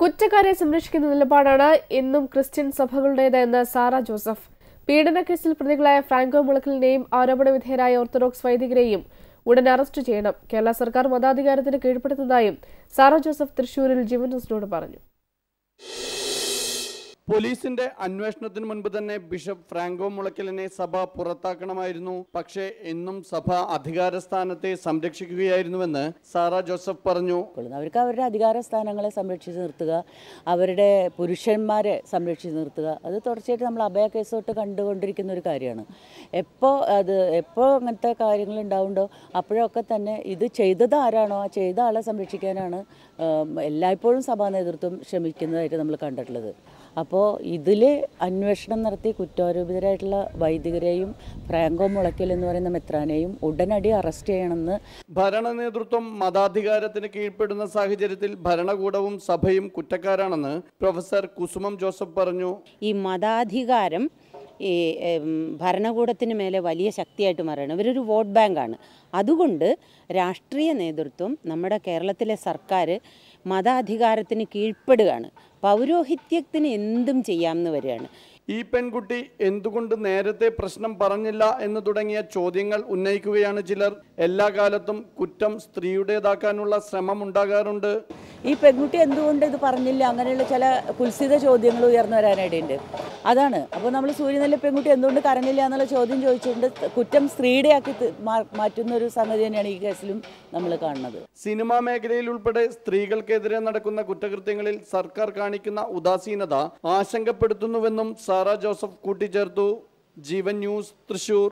കുറ്റക്കാരെ സംരക്ഷിക്കുന്ന നിലപാടാണ് എന്നും ക്രിസ്ത്യൻ സഭകളുടേത് എന്ന് സാറ ജോസഫ് പീഡനക്കേസിൽ പ്രതികളായ ഫ്രാങ്കോ മുളക്കലിനെയും ആരോപണവിധേയരായ ഓർത്തഡോക്സ് വൈദികരെയും ഉടൻ അറസ്റ്റ് ചെയ്യണം കേരള സർക്കാർ മതാധികാരത്തിന് കീഴ്പ്പെടുത്തതായും സാറ ജോസഫ് തൃശൂരിൽ ജീവൻ ന്യൂസിനോട് പറഞ്ഞു പോലീസിന്റെ അന്വേഷണത്തിന് മുൻപ് തന്നെ ബിഷപ്പ് ഫ്രാങ്കോ മുളയ്ക്കലിനെ സഭ പുറത്താക്കണമായിരുന്നു പക്ഷേ എന്നും സഭ അധികാര സ്ഥാനത്തെ സംരക്ഷിക്കുകയായിരുന്നുവെന്ന് സാറ ജോസഫ് പറഞ്ഞു അവർക്ക് അവരുടെ അധികാര സ്ഥാനങ്ങളെ സംരക്ഷിച്ച് നിർത്തുക അവരുടെ പുരുഷന്മാരെ സംരക്ഷിച്ച് നിർത്തുക അത് തുടർച്ചയായിട്ട് നമ്മൾ അഭയ കേസ് തൊട്ട് കണ്ടുകൊണ്ടിരിക്കുന്ന ഒരു കാര്യമാണ് എപ്പോൾ അത് എപ്പോൾ അങ്ങനത്തെ കാര്യങ്ങൾ ഉണ്ടാവുണ്ടോ അപ്പോഴൊക്കെ തന്നെ ഇത് ചെയ്തത് ആരാണോ ആ ചെയ്ത ആളെ സംരക്ഷിക്കാനാണ് എല്ലായ്പ്പോഴും സഭാ നേതൃത്വം ശ്രമിക്കുന്നതായിട്ട് നമ്മൾ കണ്ടിട്ടുള്ളത് അപ്പോൾ ഇതിൽ അന്വേഷണം നടത്തി കുറ്റാരോപിതരായിട്ടുള്ള വൈദികരെയും ഫ്രാങ്കോ മുളയ്ക്കൽ എന്ന് പറയുന്ന മെത്രാനെയും ഉടനടി അറസ്റ്റ് ചെയ്യണമെന്ന് ഭരണ നേതൃത്വം മതാധികാരത്തിന് കീഴ്പ്പെടുന്ന സാഹചര്യത്തിൽ ഭരണകൂടവും സഭയും കുറ്റക്കാരാണെന്ന് പ്രൊഫസർ കുസുമം ജോസഫ് പറഞ്ഞു ഈ മതാധികാരം ഈ ഭരണകൂടത്തിന് മേലെ വലിയ ശക്തിയായിട്ട് മാറുകയാണ് ഇവരൊരു വോട്ട് ബാങ്കാണ് അതുകൊണ്ട് രാഷ്ട്രീയ നേതൃത്വം നമ്മുടെ കേരളത്തിലെ സർക്കാർ മതാധികാരത്തിന് കീഴ്പ്പെടുകയാണ് പൗരോഹിത്യത്തിന് എന്തും ചെയ്യാമെന്ന് വരികയാണ് ഈ പെൺകുട്ടി എന്തുകൊണ്ട് നേരത്തെ പ്രശ്നം പറഞ്ഞില്ല എന്ന് തുടങ്ങിയ ചോദ്യങ്ങൾ ഉന്നയിക്കുകയാണ് ചിലർ എല്ലാ കാലത്തും കുറ്റം സ്ത്രീയുടേതാക്കാനുള്ള ശ്രമം ഉണ്ടാകാറുണ്ട് ഈ പെൺകുട്ടി എന്തുകൊണ്ട് ഇത് പറഞ്ഞില്ല അങ്ങനെയുള്ള ചില കുൽസിത ചോദ്യങ്ങൾ ഉയർന്നു വരാനായിട്ടുണ്ട് അതാണ് അപ്പോൾ നമ്മൾ സൂര്യനെല്ല പെൺകുട്ടി എന്തുകൊണ്ട് കരഞ്ഞില്ല എന്നുള്ള ചോദ്യം ചോദിച്ചിട്ടുണ്ട് കുറ്റം സ്ത്രീയുടെ ആക്കി മാറ്റുന്ന ഒരു സംഗതി തന്നെയാണ് ഈ കേസിലും നമ്മൾ കാണുന്നത് സിനിമാ മേഖലയിൽ ഉൾപ്പെടെ സ്ത്രീകൾക്കെതിരെ നടക്കുന്ന കുറ്റകൃത്യങ്ങളിൽ സർക്കാർ കാണിക്കുന്ന ഉദാസീനത ആശങ്കപ്പെടുത്തുന്നുവെന്നും സാറ ജോസഫ് കൂട്ടിച്ചേർത്തു ജീവൻ ന്യൂസ് തൃശൂർ